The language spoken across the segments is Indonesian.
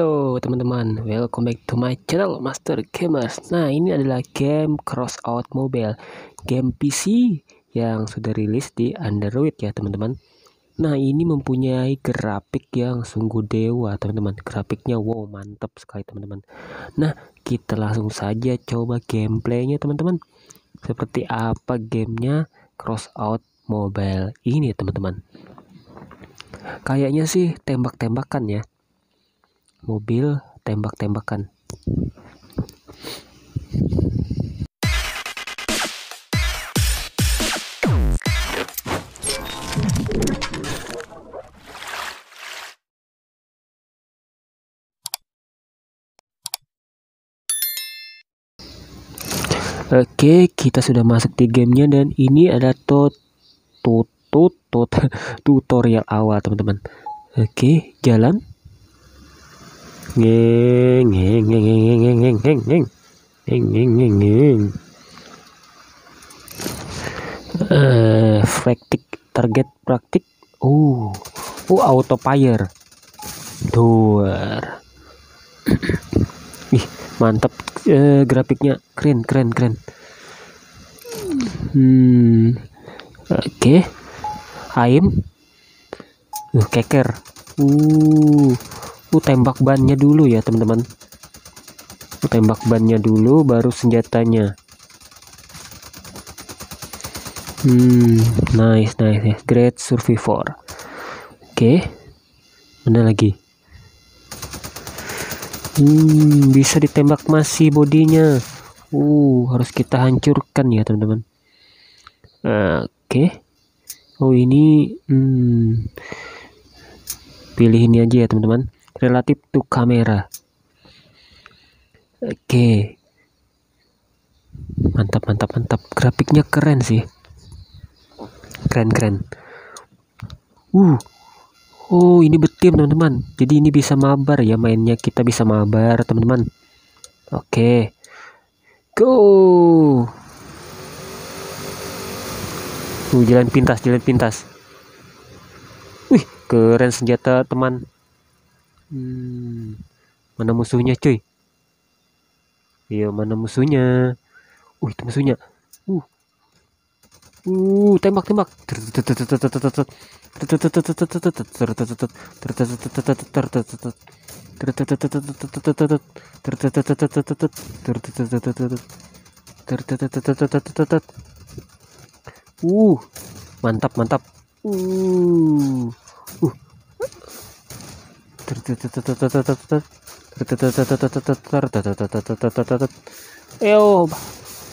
Halo teman-teman, welcome back to my channel Master Gamers Nah ini adalah game Crossout Mobile Game PC yang sudah rilis di Android ya teman-teman Nah ini mempunyai grafik yang sungguh dewa teman-teman Grafiknya wow mantap sekali teman-teman Nah kita langsung saja coba gameplaynya teman-teman Seperti apa gamenya Crossout Mobile ini teman-teman Kayaknya sih tembak-tembakan ya mobil tembak-tembakan. Oke, kita sudah masuk di gamenya dan ini ada tut, tut, tut, tutorial awal teman-teman. Oke, jalan ngeng ngeng ngeng ngeng ngeng ngeng ngeng ngeng ngeng ngeng ngeng praktik target praktik uh uh auto fire door ih mantap eh, grafiknya keren keren keren hmm oke okay. aim uh, keker uh lu tembak bannya dulu ya teman-teman lu tembak bannya dulu baru senjatanya hmm nice nice, nice. great survivor oke okay. mana lagi hmm bisa ditembak masih bodinya uh harus kita hancurkan ya teman-teman oke okay. oh ini hmm pilih ini aja ya teman-teman relatif to kamera oke mantap mantap mantap grafiknya keren sih keren keren uh oh ini betim teman-teman jadi ini bisa mabar ya mainnya kita bisa mabar teman-teman oke go uh jalan pintas jalan pintas wih keren senjata teman Hmm, mana musuhnya cuy? Iya mana musuhnya? Uh itu musuhnya. Uh, uh tembak tembak. Uh mantap mantap. Uh Ayo,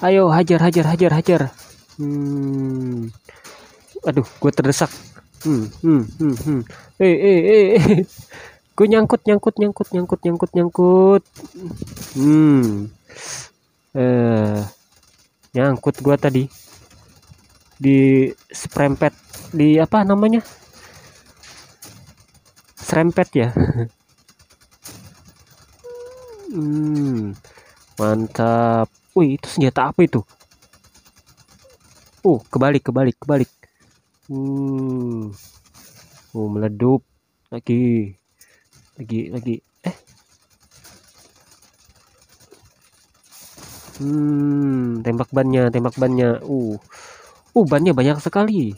ayo hajar, hajar, hajar, hajar. Hmm. Aduh, gue terdesak. Hmm, hmm, hmm, hmm. Eh, eh, eh, eh. Gue nyangkut, nyangkut, nyangkut, nyangkut, nyangkut, nyangkut. Hmm. Eh, nyangkut gue tadi di sprempet di apa namanya? serempet ya hmm, mantap wih itu senjata apa itu Oh kebalik kebalik kebalik hmm. uh meledup lagi lagi lagi eh hmm tembak bannya tembak bannya uh uh bannya banyak sekali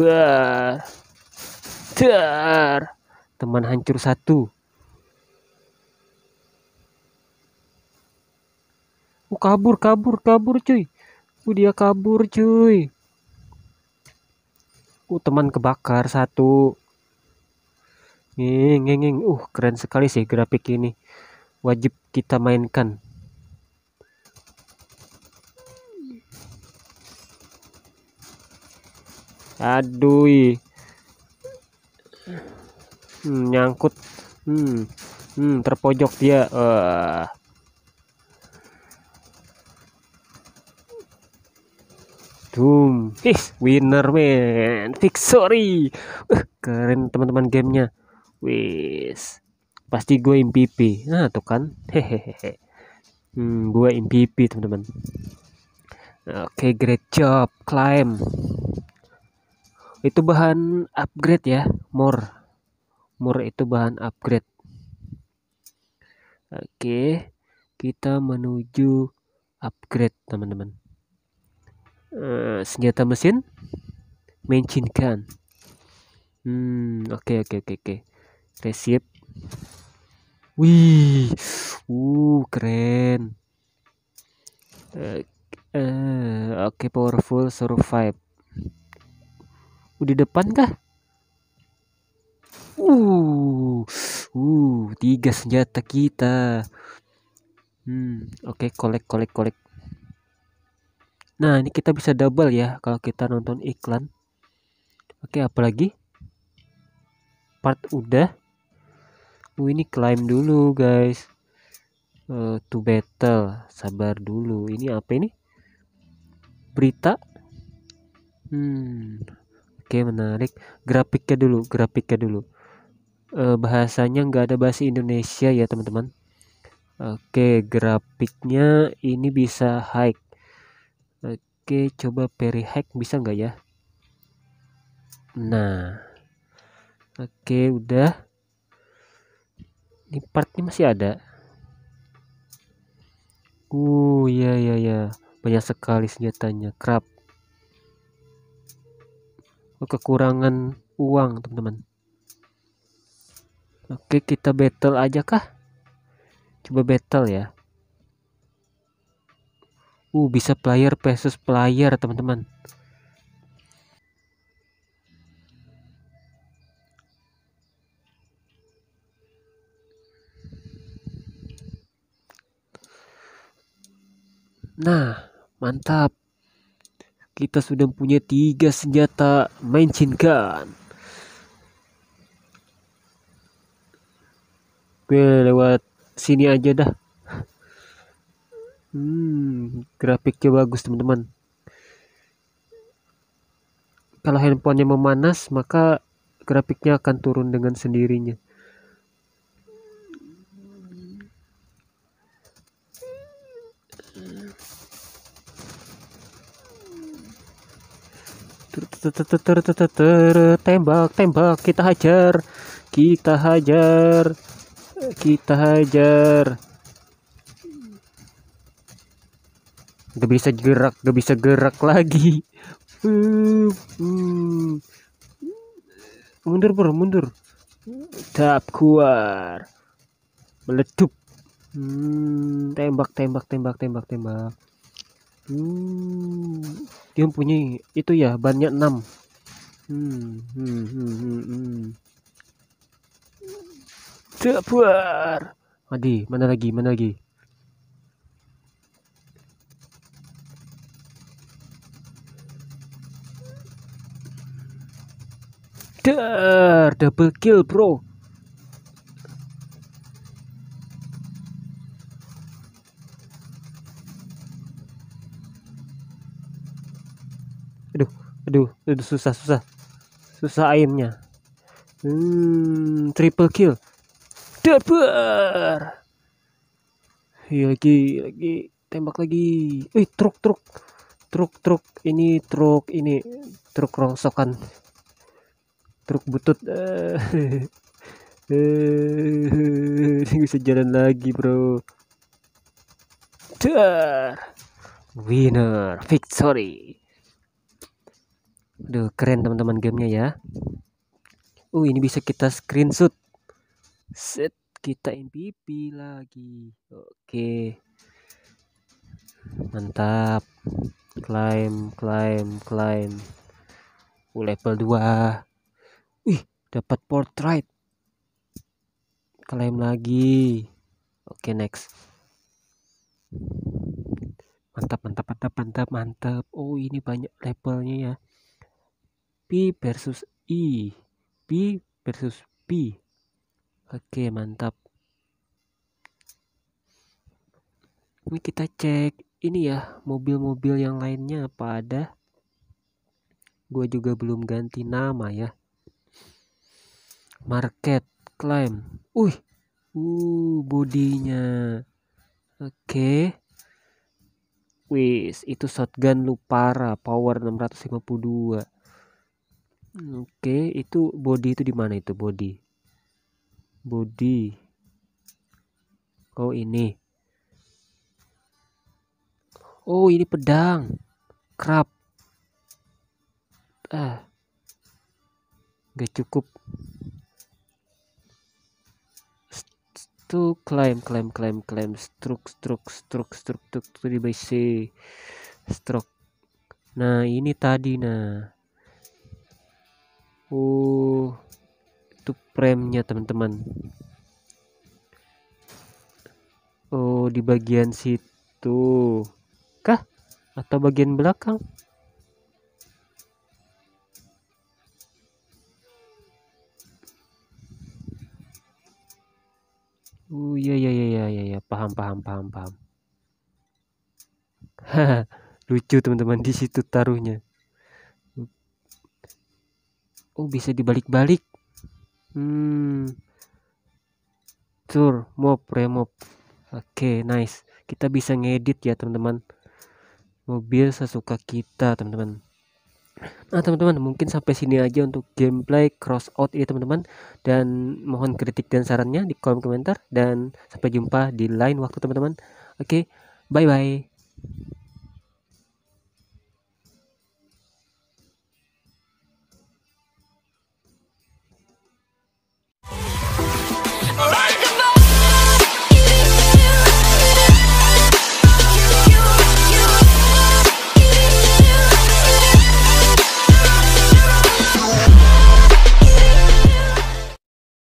Wah. Dar. Teman hancur satu. Oh, kabur, kabur, kabur cuy. Oh, dia kabur cuy. Oh, teman kebakar satu. Ngeng, ngeng, ngeng. Uh, keren sekali sih grafik ini. Wajib kita mainkan. Aduh hmm, nyangkut hmm, hmm, terpojok dia uh. Eh. Doom winner man victory uh, keren teman-teman gamenya wis pasti gue MVP nah tuh kan hehehe hmm, gue MVP teman-teman oke okay, great job climb itu bahan upgrade ya more more itu bahan upgrade oke kita menuju upgrade teman-teman uh, senjata mesin machine gun hmm oke oke oke oke resip wih uh keren uh, uh, oke okay, powerful survive di depan kah? Uh, uh, tiga senjata kita. Hmm, oke, okay, kolek, kolek, kolek. Nah, ini kita bisa double ya kalau kita nonton iklan. Oke, okay, apalagi? Part udah. Uh, ini climb dulu, guys. Uh, to battle, sabar dulu. Ini apa ini? Berita. Hmm, oke menarik grafiknya dulu grafiknya dulu e, bahasanya nggak ada bahasa Indonesia ya teman-teman oke grafiknya ini bisa high oke coba peri high bisa nggak ya nah oke udah ini partnya masih ada uh ya ya ya banyak sekali senjatanya krap kekurangan uang teman-teman oke kita battle aja kah coba battle ya uh bisa player versus player teman-teman Nah, mantap kita sudah punya tiga senjata gun gue lewat sini aja dah hmm grafiknya bagus teman-teman kalau handphonenya memanas maka grafiknya akan turun dengan sendirinya tembak tembak kita hajar kita hajar kita hajar gak bisa gerak gak bisa gerak lagi mundur bro mundur tap keluar meletup hmm, tembak tembak tembak tembak tembak Hmm, dia punya itu ya bannya 6. Hmm, hmm, hmm, hmm, hmm. Sabar. Adi, mana lagi? Mana lagi? Der, double kill, bro. aduh aduh aduh susah susah susah aimnya hmm, triple kill Dapur Iya lagi lagi tembak lagi eh truk truk truk truk ini truk ini truk rongsokan truk butut eh bisa jalan lagi bro dar winner victory Aduh, keren teman-teman gamenya ya. Uh, ini bisa kita screenshot. Set, kita MVP lagi. Oke. Mantap. Climb, climb, climb. Uh, level 2. Wih, dapat portrait. Climb lagi. Oke, next. Mantap, mantap, mantap, mantap, mantap. Oh, ini banyak levelnya ya. P versus I P versus P oke mantap ini kita cek ini ya mobil-mobil yang lainnya apa ada gue juga belum ganti nama ya market climb uh uh bodinya oke okay. wis itu shotgun Lupara power 652 Oke, itu body itu di mana itu body? Body. Oh, ini. Oh, ini pedang. Krab. Ah. Gak cukup. Stuk climb climb climb climb struk struk struk struk struk struk di base stroke. Nah, ini tadi nah uh itu premnya teman-teman oh di bagian situ kah atau bagian belakang Oh uh, iya iya iya iya iya paham paham paham paham. lucu teman-teman di situ taruhnya oh bisa dibalik-balik hmm tur mob remove oke okay, nice kita bisa ngedit ya teman-teman mobil sesuka kita teman-teman Nah teman-teman mungkin sampai sini aja untuk gameplay cross out ya teman-teman Dan mohon kritik dan sarannya di kolom komentar Dan sampai jumpa di lain waktu teman-teman Oke bye bye